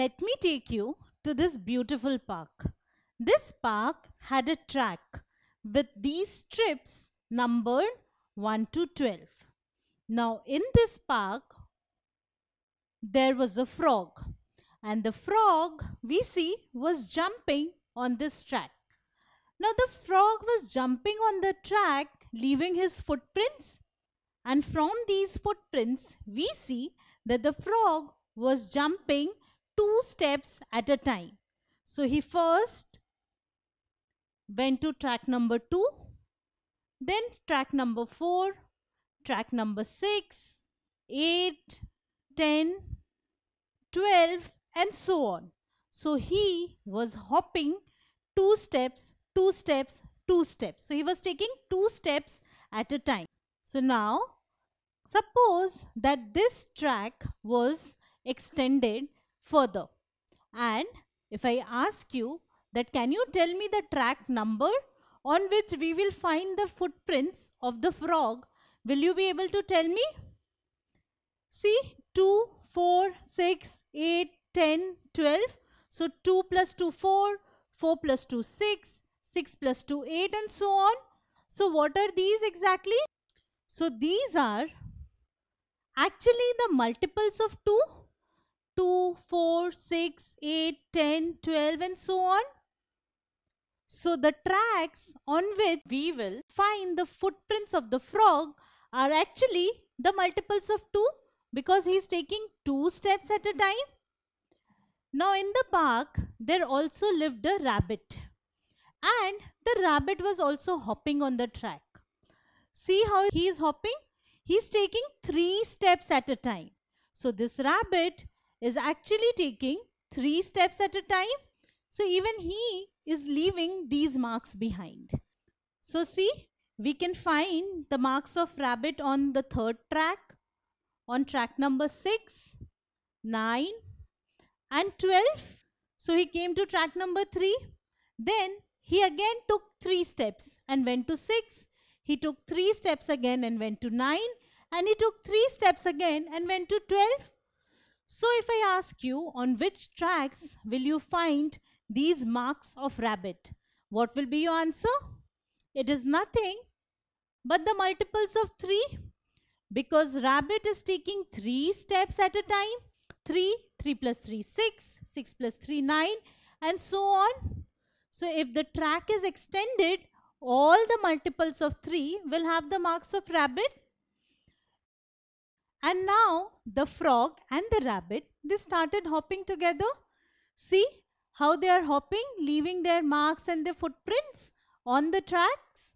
let me take you to this beautiful park. This park had a track with these strips numbered 1 to 12. Now in this park there was a frog and the frog we see was jumping on this track. Now the frog was jumping on the track leaving his footprints and from these footprints we see that the frog was jumping two steps at a time. So he first went to track number 2, then track number 4, track number 6, ten, twelve, and so on. So he was hopping two steps, two steps, two steps. So he was taking two steps at a time. So now suppose that this track was extended further. And if I ask you that can you tell me the track number on which we will find the footprints of the frog, will you be able to tell me? See, 2, 4, 6, 8, 10, 12. So 2 plus 2, 4, 4 plus 2, 6, 6 plus 2, 8 and so on. So what are these exactly? So these are actually the multiples of 2 2, 4, 6, 8, 10, 12 and so on. So the tracks on which we will find the footprints of the frog are actually the multiples of 2 because he is taking 2 steps at a time. Now in the park there also lived a rabbit and the rabbit was also hopping on the track. See how he is hopping? He is taking 3 steps at a time. So this rabbit is actually taking three steps at a time. So even he is leaving these marks behind. So see, we can find the marks of rabbit on the third track, on track number 6, 9 and 12. So he came to track number 3. Then he again took 3 steps and went to 6. He took 3 steps again and went to 9. And he took 3 steps again and went to 12. So if I ask you on which tracks will you find these marks of rabbit, what will be your answer? It is nothing but the multiples of 3 because rabbit is taking 3 steps at a time. 3, 3 plus 3, 6, 6 plus 3, 9 and so on. So if the track is extended, all the multiples of 3 will have the marks of rabbit and now the frog and the rabbit, they started hopping together. See how they are hopping, leaving their marks and their footprints on the tracks.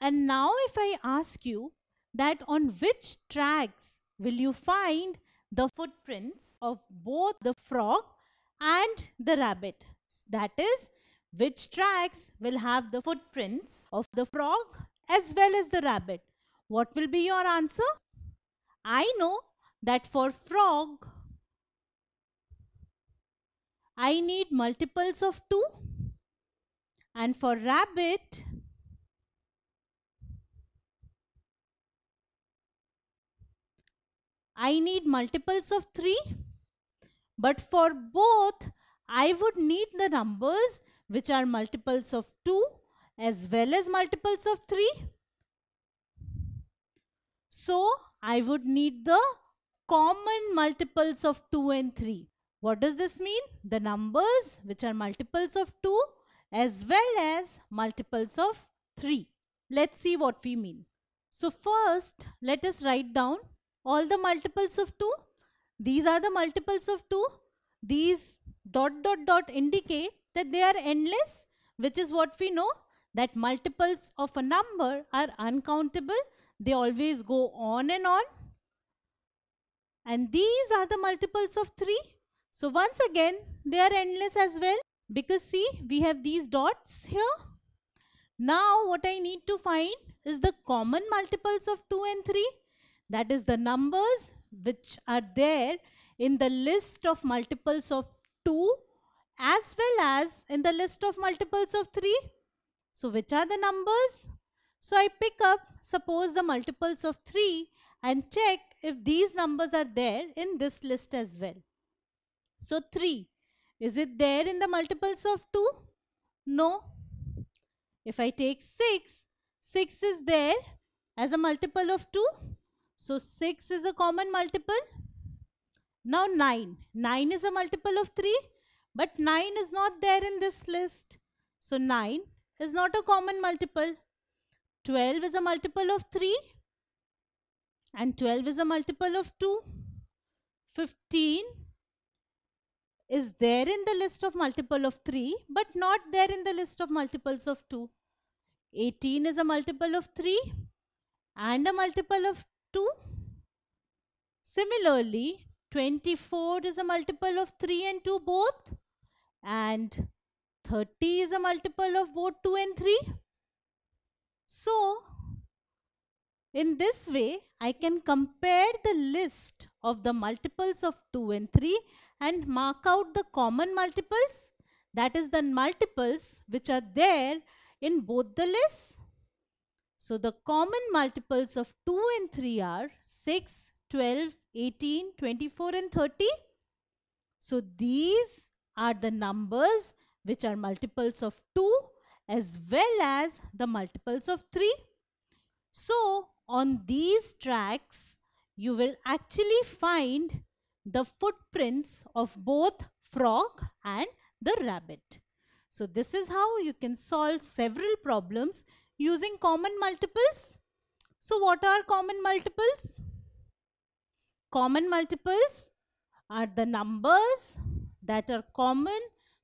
And now if I ask you that on which tracks will you find the footprints of both the frog and the rabbit? That is, which tracks will have the footprints of the frog as well as the rabbit? What will be your answer? I know that for frog, I need multiples of 2 and for rabbit, I need multiples of 3 but for both I would need the numbers which are multiples of 2 as well as multiples of 3. So I would need the common multiples of 2 and 3. What does this mean? The numbers which are multiples of 2 as well as multiples of 3. Let's see what we mean. So first, let us write down all the multiples of 2. These are the multiples of 2. These dot dot dot indicate that they are endless, which is what we know that multiples of a number are uncountable they always go on and on. And these are the multiples of 3. So once again, they are endless as well. Because see, we have these dots here. Now what I need to find is the common multiples of 2 and 3. That is the numbers which are there in the list of multiples of 2 as well as in the list of multiples of 3. So which are the numbers? So I pick up, suppose the multiples of 3 and check if these numbers are there in this list as well. So 3, is it there in the multiples of 2? No. If I take 6, 6 is there as a multiple of 2. So 6 is a common multiple. Now 9. 9 is a multiple of 3 but 9 is not there in this list. So 9 is not a common multiple. 12 is a multiple of 3 and 12 is a multiple of 2. 15 is there in the list of multiple of 3 but not there in the list of multiples of 2. 18 is a multiple of 3 and a multiple of 2. Similarly, 24 is a multiple of 3 and 2 both and 30 is a multiple of both 2 and 3 so, in this way, I can compare the list of the multiples of 2 and 3 and mark out the common multiples, that is the multiples which are there in both the lists. So, the common multiples of 2 and 3 are 6, 12, 18, 24 and 30. So, these are the numbers which are multiples of 2 as well as the multiples of 3. So on these tracks, you will actually find the footprints of both frog and the rabbit. So this is how you can solve several problems using common multiples. So what are common multiples? Common multiples are the numbers that are common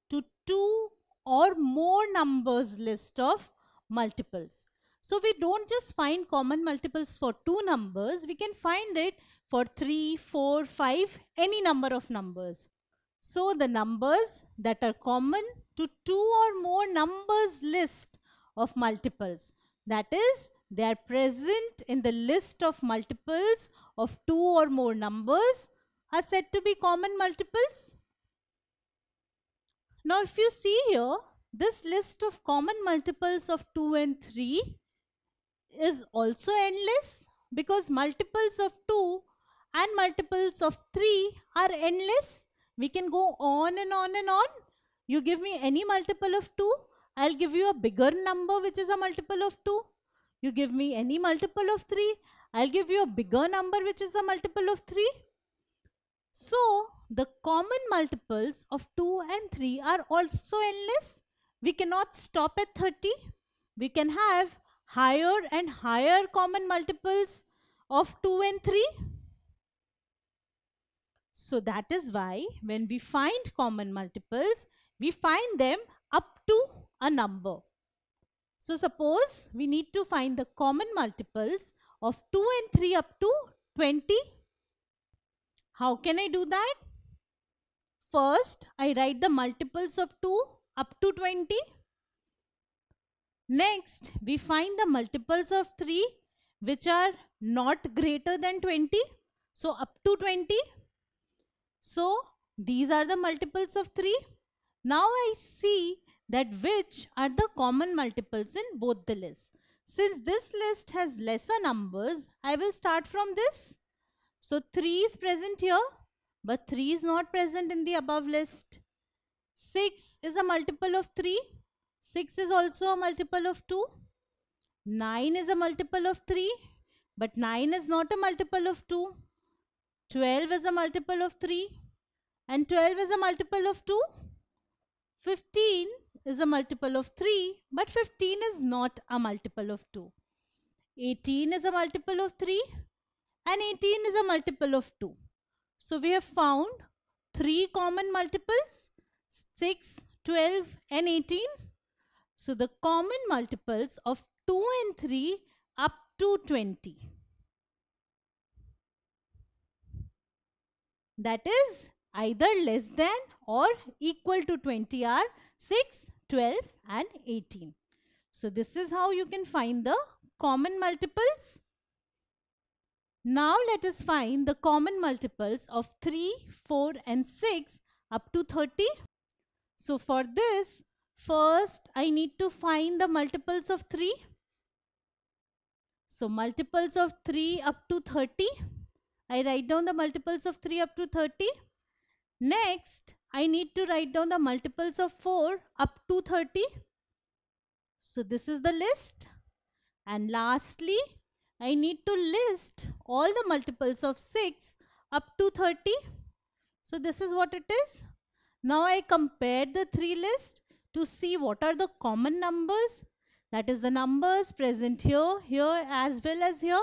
to two or more numbers list of multiples. So we don't just find common multiples for two numbers, we can find it for three, four, five, any number of numbers. So the numbers that are common to two or more numbers list of multiples, that is they are present in the list of multiples of two or more numbers are said to be common multiples now if you see here, this list of common multiples of 2 and 3 is also endless because multiples of 2 and multiples of 3 are endless. We can go on and on and on. You give me any multiple of 2, I'll give you a bigger number which is a multiple of 2. You give me any multiple of 3, I'll give you a bigger number which is a multiple of 3. So, the common multiples of 2 and 3 are also endless. We cannot stop at 30. We can have higher and higher common multiples of 2 and 3. So that is why when we find common multiples, we find them up to a number. So suppose we need to find the common multiples of 2 and 3 up to 20. How can I do that? First, I write the multiples of 2 up to 20. Next, we find the multiples of 3 which are not greater than 20. So, up to 20. So, these are the multiples of 3. Now, I see that which are the common multiples in both the lists. Since this list has lesser numbers, I will start from this. So, 3 is present here. But 3 is not present in the above list. 6 is a multiple of 3. 6 is also a multiple of 2. 9 is a multiple of 3. But 9 is not a multiple of 2. 12 is a multiple of 3. And 12 is a multiple of 2. 15 is a multiple of 3. But 15 is not a multiple of 2. 18 is a multiple of 3. And 18 is a multiple of 2. So we have found three common multiples 6, 12 and 18. So the common multiples of 2 and 3 up to 20. That is either less than or equal to 20 are 6, 12 and 18. So this is how you can find the common multiples now let us find the common multiples of 3, 4 and 6 up to 30. So for this, first I need to find the multiples of 3. So multiples of 3 up to 30. I write down the multiples of 3 up to 30. Next, I need to write down the multiples of 4 up to 30. So this is the list. And lastly, I need to list all the multiples of 6 up to 30. So this is what it is. Now I compare the three lists to see what are the common numbers. That is the numbers present here, here as well as here.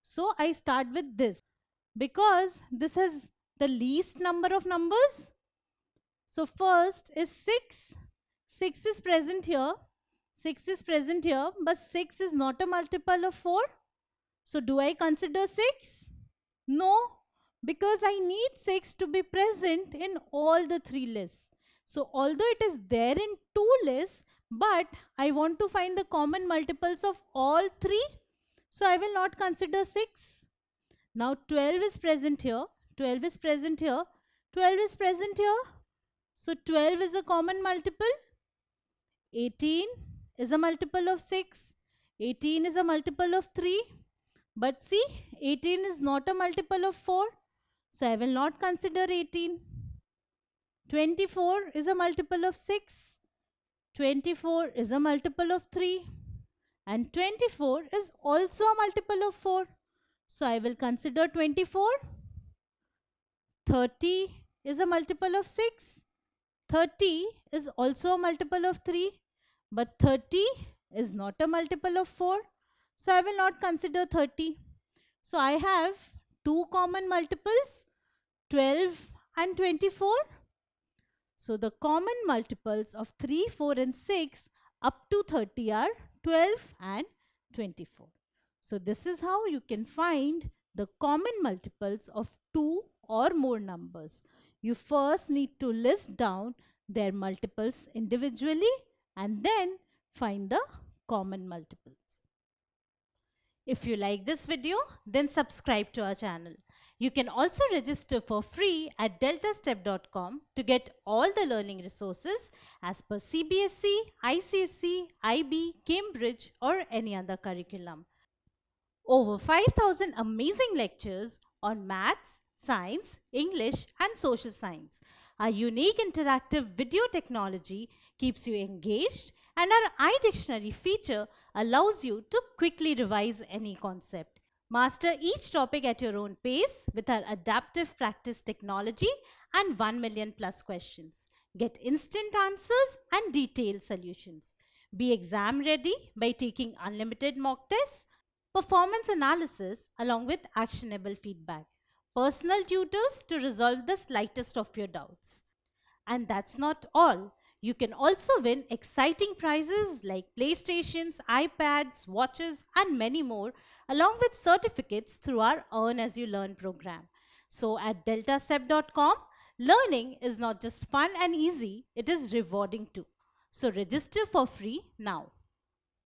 So I start with this because this is the least number of numbers. So first is 6. 6 is present here. 6 is present here, but 6 is not a multiple of 4. So do I consider 6? No, because I need 6 to be present in all the three lists. So although it is there in two lists, but I want to find the common multiples of all three. So I will not consider 6. Now 12 is present here, 12 is present here, 12 is present here. So 12 is a common multiple. 18, is a multiple of 6. 18 is a multiple of 3. But see, 18 is not a multiple of 4. So I will not consider 18. 24 is a multiple of 6. 24 is a multiple of 3. And 24 is also a multiple of 4. So I will consider 24. 30 is a multiple of 6. 30 is also a multiple of 3. But 30 is not a multiple of 4. So I will not consider 30. So I have two common multiples, 12 and 24. So the common multiples of 3, 4 and 6 up to 30 are 12 and 24. So this is how you can find the common multiples of two or more numbers. You first need to list down their multiples individually and then find the common multiples. If you like this video, then subscribe to our channel. You can also register for free at deltastep.com to get all the learning resources as per CBSE, ICSE, IB, Cambridge or any other curriculum. Over 5000 amazing lectures on maths, science, English and social science. Our unique interactive video technology keeps you engaged, and our iDictionary feature allows you to quickly revise any concept. Master each topic at your own pace with our adaptive practice technology and 1 million plus questions. Get instant answers and detailed solutions. Be exam ready by taking unlimited mock tests, performance analysis along with actionable feedback, personal tutors to resolve the slightest of your doubts. And that's not all. You can also win exciting prizes like PlayStations, iPads, watches, and many more, along with certificates through our Earn As You Learn program. So at deltastep.com, learning is not just fun and easy, it is rewarding too. So register for free now.